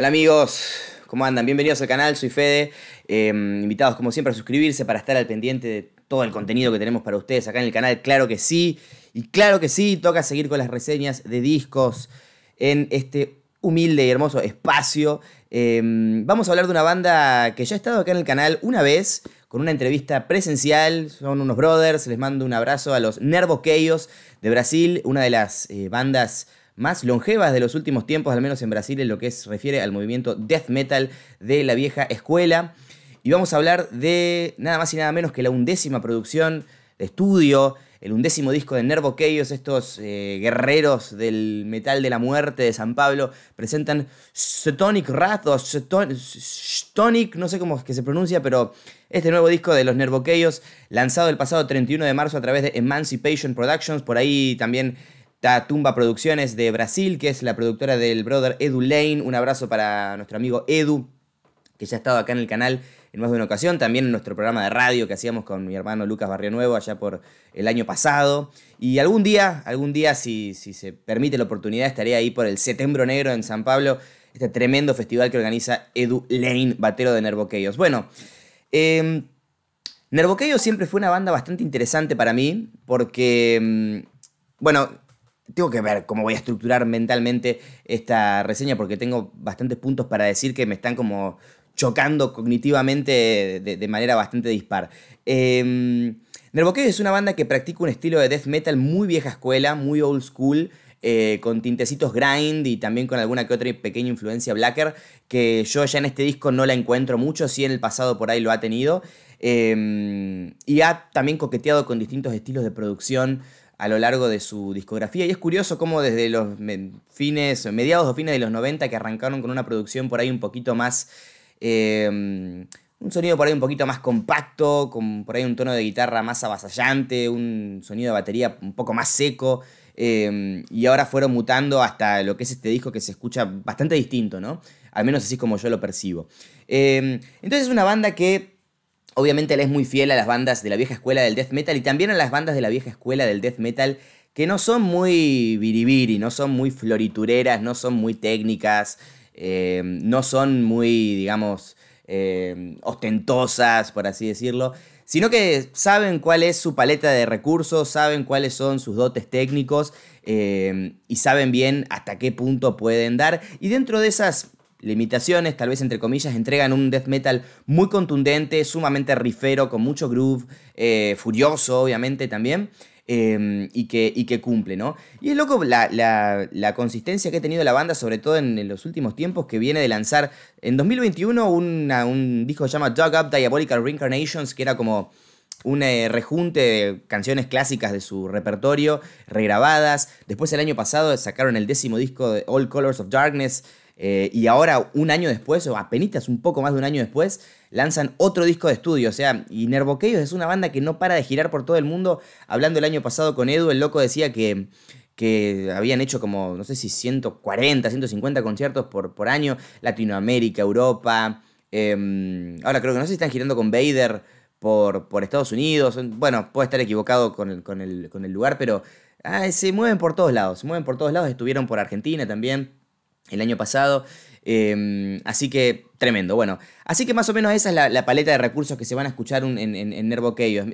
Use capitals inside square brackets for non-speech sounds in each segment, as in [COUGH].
Hola amigos, ¿cómo andan? Bienvenidos al canal, soy Fede. Em, invitados como siempre a suscribirse para estar al pendiente de todo el contenido que tenemos para ustedes acá en el canal, claro que sí. Y claro que sí, toca seguir con las reseñas de discos en este humilde y hermoso espacio. Em, vamos a hablar de una banda que ya ha estado acá en el canal una vez con una entrevista presencial. Son unos brothers, les mando un abrazo a los Keios de Brasil, una de las eh, bandas más longevas de los últimos tiempos, al menos en Brasil, en lo que se refiere al movimiento death metal de la vieja escuela. Y vamos a hablar de nada más y nada menos que la undécima producción de estudio, el undécimo disco de Nervo Chaos, estos eh, guerreros del metal de la muerte de San Pablo, presentan Stonic Wrath o Stonic, no sé cómo es que se pronuncia, pero este nuevo disco de los Nervo Chaos, lanzado el pasado 31 de marzo a través de Emancipation Productions, por ahí también Tumba Producciones de Brasil, que es la productora del brother Edu Lane. Un abrazo para nuestro amigo Edu, que ya ha estado acá en el canal en más de una ocasión, también en nuestro programa de radio que hacíamos con mi hermano Lucas Barrio Nuevo allá por el año pasado. Y algún día, algún día, si, se permite la oportunidad, estaré ahí por el Setembro Negro en San Pablo, este tremendo festival que organiza Edu Lane, batero de Nervoqueios. Bueno, eh, siempre fue una banda bastante interesante para mí, porque, em, bueno, tengo que ver cómo voy a estructurar mentalmente esta reseña porque tengo bastantes puntos para decir que me están como chocando cognitivamente de, manera bastante dispar. Eh, es una banda que practica un estilo de death metal muy vieja escuela, muy old school, eh, con tintecitos grind y también con alguna que otra pequeña influencia blacker, que yo ya en este disco no la encuentro mucho, si en el pasado por ahí lo ha tenido. Em, y ha también coqueteado con distintos estilos de producción a lo largo de su discografía. Y es curioso cómo desde los fines, mediados o fines de los 90 que arrancaron con una producción por ahí un poquito más... Em, un sonido por ahí un poquito más compacto, con por ahí un tono de guitarra más avasallante, un sonido de batería un poco más seco. Em, y ahora fueron mutando hasta lo que es este disco que se escucha bastante distinto, ¿no? Al menos así como yo lo percibo. Em, entonces es una banda que Obviamente él es muy fiel a las bandas de la vieja escuela del death metal y también a las bandas de la vieja escuela del death metal que no son muy biribiri, no son muy floritureras, no son muy técnicas, eh, no son muy, digamos, eh, ostentosas, por así decirlo, sino que saben cuál es su paleta de recursos, saben cuáles son sus dotes técnicos eh, y saben bien hasta qué punto pueden dar. Y dentro de esas limitaciones, tal vez entre comillas, entregan un death metal muy contundente, sumamente rifero, con mucho groove, eh, furioso obviamente también, em, y, que, que cumple, ¿no? Y es loco la, consistencia que ha tenido la banda, sobre todo en, los últimos tiempos, que viene de lanzar en 2021 un disco que se llama Dug Up Diabolical Reincarnations, que era como un eh, rejunte de canciones clásicas de su repertorio, regrabadas. Después el año pasado sacaron el décimo disco de All Colors of Darkness, eh, y ahora, un año después, o apenas un poco más de un año después, lanzan otro disco de estudio. O sea, y Nervoqueios es una banda que no para de girar por todo el mundo. Hablando el año pasado con Edu, el loco decía que, que habían hecho como, no sé si 140, 150 conciertos por, por año. Latinoamérica, Europa. Em, ahora creo que no sé si están girando con Vader por, por Estados Unidos. Bueno, puede estar equivocado con el, con con el lugar, pero ah, se mueven por todos lados. Se mueven por todos lados. Estuvieron por Argentina también el año pasado. Em, así que tremendo. Bueno, así que más o menos esa es la, paleta de recursos que se van a escuchar en, Nervo Chaos.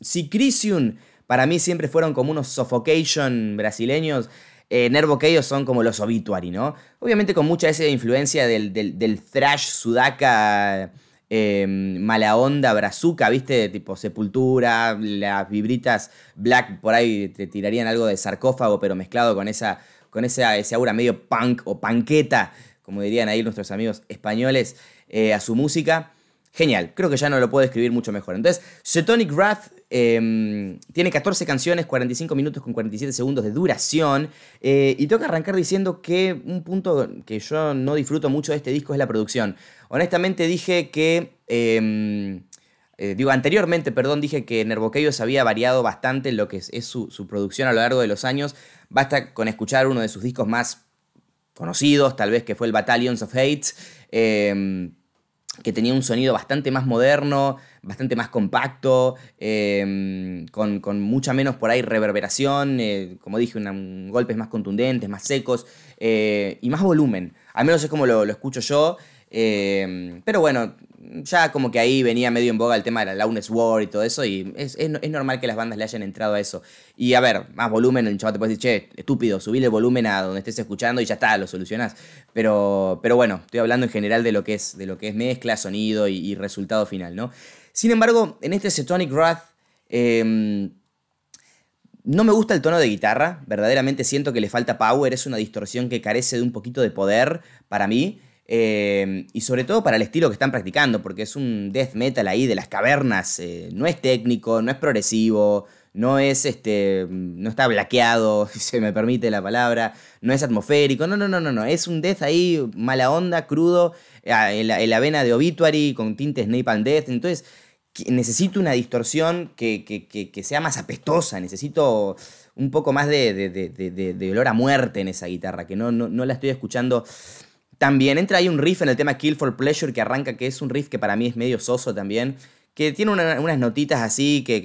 Si Crisium para mí siempre fueron como unos suffocation brasileños. Eh, Nervo Chaos son como los obituary, ¿no? Obviamente con mucha esa influencia del, del, thrash sudaca. Em, mala onda, brazuca, ¿viste? Tipo sepultura, las vibritas black por ahí te tirarían algo de sarcófago, pero mezclado con esa con esa, ese aura medio punk o panqueta, como dirían ahí nuestros amigos españoles, eh, a su música. Genial, creo que ya no lo puedo describir mucho mejor. Entonces, Setonic Wrath em, tiene 14 canciones, 45 minutos con 47 segundos de duración. Eh, y toca arrancar diciendo que un punto que yo no disfruto mucho de este disco es la producción. Honestamente dije que em, eh, digo, anteriormente, perdón, dije que Nervoqueios había variado bastante en lo que es, su, producción a lo largo de los años. Basta con escuchar uno de sus discos más conocidos, tal vez que fue el Battalions of Hate, em, que tenía un sonido bastante más moderno, bastante más compacto, em, con, mucha menos por ahí reverberación, eh, como dije, un, golpes más contundentes, más secos eh, y más volumen. Al menos es como lo escucho yo. Em, pero bueno, ya como que ahí venía medio en boga el tema de la Launes War y todo eso, y es, normal que las bandas le hayan entrado a eso. Y a ver, más volumen, el chaval te puede decir, che, estúpido, subile el volumen a donde estés escuchando y ya está, lo solucionás. Pero, pero bueno, estoy hablando en general de lo que es, de lo que es mezcla, sonido y, resultado final, ¿no? Sin embargo, en este Setonic Wrath. Em, no me gusta el tono de guitarra, verdaderamente siento que le falta power, es una distorsión que carece de un poquito de poder para mí. Eh, y sobre todo para el estilo que están practicando, porque es un death metal ahí de las cavernas. Eh, no es técnico, no es progresivo, no es este. no está blaqueado, [LAUGHS] si se me permite la palabra, no es atmosférico, no, no, no, no, no. Es un death ahí, mala onda, crudo, ah, en la, avena de obituary, con tintes napalm death. Entonces, necesito una distorsión que, sea más apestosa, necesito un poco más de, de, olor a muerte en esa guitarra, que no, no la estoy escuchando también entra ahí un riff en el tema Kill for Pleasure que arranca, que es un riff que para mí es medio soso también, que tiene unas notitas así que,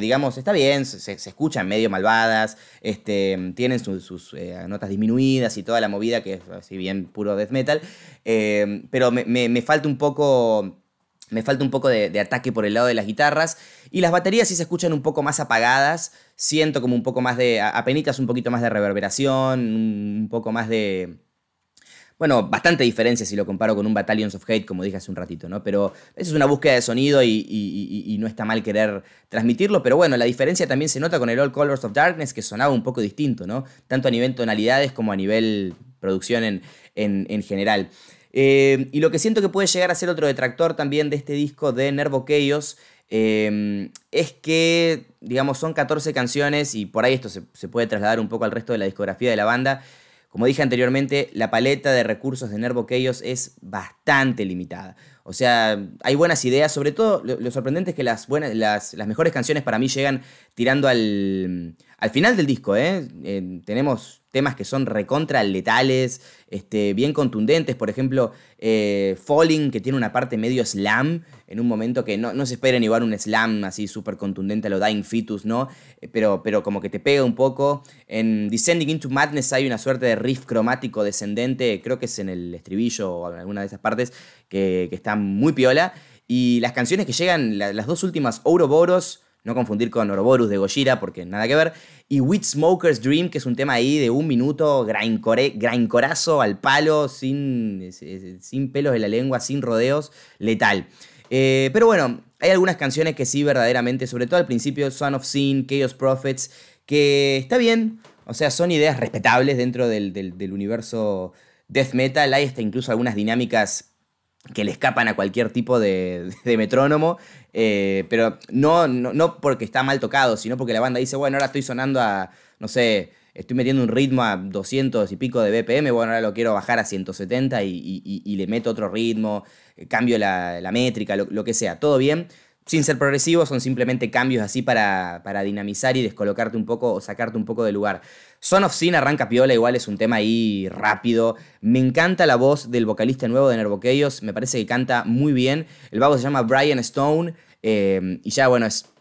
digamos, está bien, se, escuchan medio malvadas, este, tienen sus eh, notas disminuidas y toda la movida, que es así bien puro death metal, eh, pero me, falta un poco me falta un poco de, de, ataque por el lado de las guitarras. Y las baterías sí se escuchan un poco más apagadas. Siento como un poco más de. apenitas un poquito más de reverberación. Un poco más de bueno, bastante diferencia si lo comparo con un Battalions of Hate, como dije hace un ratito, ¿no? Pero eso es una búsqueda de sonido y, no está mal querer transmitirlo, pero bueno, la diferencia también se nota con el All Colors of Darkness, que sonaba un poco distinto, ¿no? Tanto a nivel tonalidades como a nivel producción en, general. Eh, y lo que siento que puede llegar a ser otro detractor también de este disco de Nervo Chaos eh, es que, digamos, son 14 canciones y por ahí esto se, se, puede trasladar un poco al resto de la discografía de la banda. Como dije anteriormente, la paleta de recursos de Nervo Chaos es bastante limitada. O sea, hay buenas ideas, sobre todo lo, sorprendente es que las, buenas, las, mejores canciones para mí llegan tirando al, al final del disco. Eh, eh tenemos temas que son recontra letales, este, bien contundentes. Por ejemplo, eh, Falling, que tiene una parte medio slam, en un momento que no, se espera ni igual un slam así súper contundente a lo Dying Fetus, ¿no? Eh, pero, pero como que te pega un poco. En Descending into Madness hay una suerte de riff cromático descendente, creo que es en el estribillo o en alguna de esas partes, que, que está muy piola. Y las canciones que llegan, las dos últimas, Ouroboros no confundir con Ouroboros de Gojira, porque nada que ver. Y Witch Smoker's Dream, que es un tema ahí de un minuto, gran corazo al palo, sin, sin pelos de la lengua, sin rodeos, letal. Eh, pero bueno, hay algunas canciones que sí, verdaderamente, sobre todo al principio, Son of Sin, Chaos Prophets, que está bien, o sea, son ideas respetables dentro del, del universo death metal. Hay hasta incluso algunas dinámicas que le escapan a cualquier tipo de, metrónomo, eh, pero no, no, no, porque está mal tocado, sino porque la banda dice, bueno, ahora estoy sonando a, no sé, estoy metiendo un ritmo a 200 y pico de BPM, bueno, ahora lo quiero bajar a 170 y, y, le meto otro ritmo, eh, cambio la, la métrica, lo, lo, que sea, todo bien, sin ser progresivos, son simplemente cambios así para, para, dinamizar y descolocarte un poco o sacarte un poco de lugar. Son of Sin arranca piola, igual es un tema ahí rápido. Me encanta la voz del vocalista nuevo de Nervoqueyos, me parece que canta muy bien. El vago se llama Brian Stone eh, y ya, bueno, es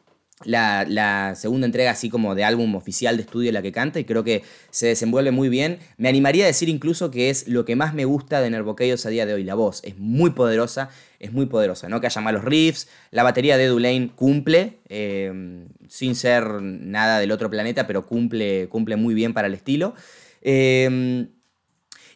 la, segunda entrega así como de álbum oficial de estudio la que canta y creo que se desenvuelve muy bien. Me animaría a decir incluso que es lo que más me gusta de Nervoqueios a día de hoy, la voz. Es muy poderosa, es muy poderosa, ¿no? Que haya malos riffs, la batería de Dulane cumple, eh, sin ser nada del otro planeta, pero cumple, cumple muy bien para el estilo. Em,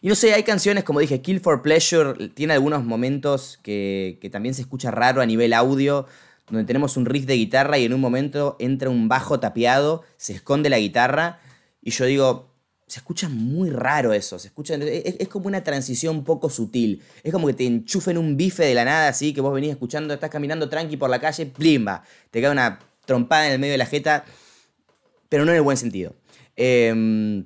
y no sé, hay canciones, como dije, Kill for Pleasure tiene algunos momentos que, que también se escucha raro a nivel audio donde tenemos un riff de guitarra y en un momento entra un bajo tapiado se esconde la guitarra y yo digo, se escucha muy raro eso, se escucha, es, como una transición poco sutil, es como que te enchufen un bife de la nada así, que vos venís escuchando, estás caminando tranqui por la calle, plimba, te cae una trompada en el medio de la jeta, pero no en el buen sentido. Eh,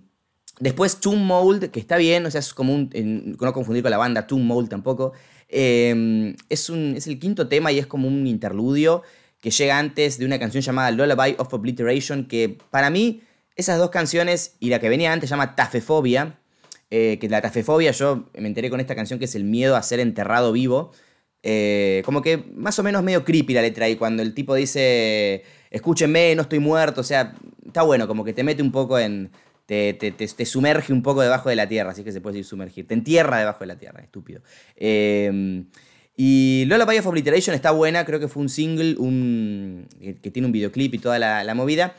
Después Tomb Mold, que está bien, o sea, es como un, no confundir con la banda Tomb Mold tampoco. Em, es, un, es el quinto tema y es como un interludio que llega antes de una canción llamada Lullaby of Obliteration, que para mí esas dos canciones y la que venía antes se llama Tafefobia, eh, que la tafefobia yo me enteré con esta canción que es el miedo a ser enterrado vivo. Eh, como que más o menos medio creepy la letra y cuando el tipo dice, escúcheme, no estoy muerto, o sea, está bueno, como que te mete un poco en, te, te, sumerge un poco debajo de la tierra, así que se puede decir sumergir. Te entierra debajo de la tierra, estúpido. Em, y Lola Bay of Obliteration está buena, creo que fue un single un, que tiene un videoclip y toda la, movida.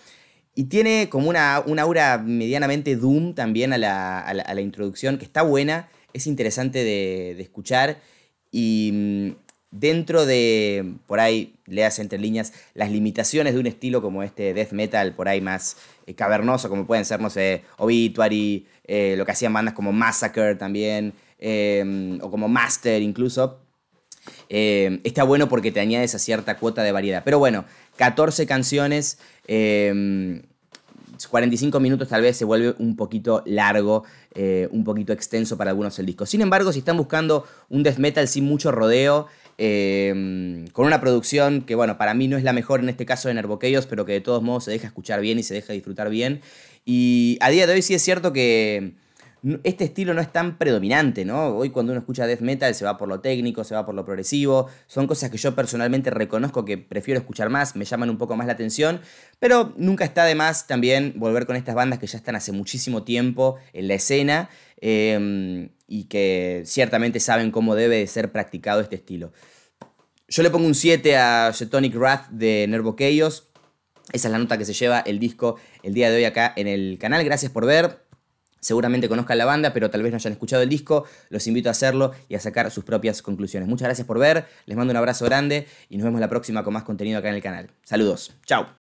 Y tiene como una, aura medianamente Doom también a la, introducción, que está buena, es interesante de, de escuchar. Y mm, dentro de, por ahí, leas entre líneas, las limitaciones de un estilo como este death metal, por ahí más eh, cavernoso, como pueden ser, no sé, Obituary, eh, lo que hacían bandas como Massacre también, eh, o como Master incluso. está bueno porque te añades a cierta cuota de variedad. Pero bueno, 14 canciones, 45 minutos tal vez se vuelve un poquito largo, un poquito extenso para algunos el disco. Sin embargo, si están buscando un death metal sin mucho rodeo, Em, con una producción que, bueno, para mí no es la mejor en este caso de Nervoqueos, pero que de todos modos se deja escuchar bien y se deja disfrutar bien. Y a día de hoy sí es cierto que este estilo no es tan predominante, ¿no? Hoy cuando uno escucha death metal se va por lo técnico, se va por lo progresivo, son cosas que yo personalmente reconozco que prefiero escuchar más, me llaman un poco más la atención, pero nunca está de más también volver con estas bandas que ya están hace muchísimo tiempo en la escena em, y que ciertamente saben cómo debe de ser practicado este estilo. Yo le pongo un 7 a Jetonic Wrath de Nervo Chaos. Esa es la nota que se lleva el disco el día de hoy acá en el canal. Gracias por ver. Seguramente conozcan la banda, pero tal vez no hayan escuchado el disco. Los invito a hacerlo y a sacar sus propias conclusiones. Muchas gracias por ver, les mando un abrazo grande y nos vemos la próxima con más contenido acá en el canal. Saludos, chao.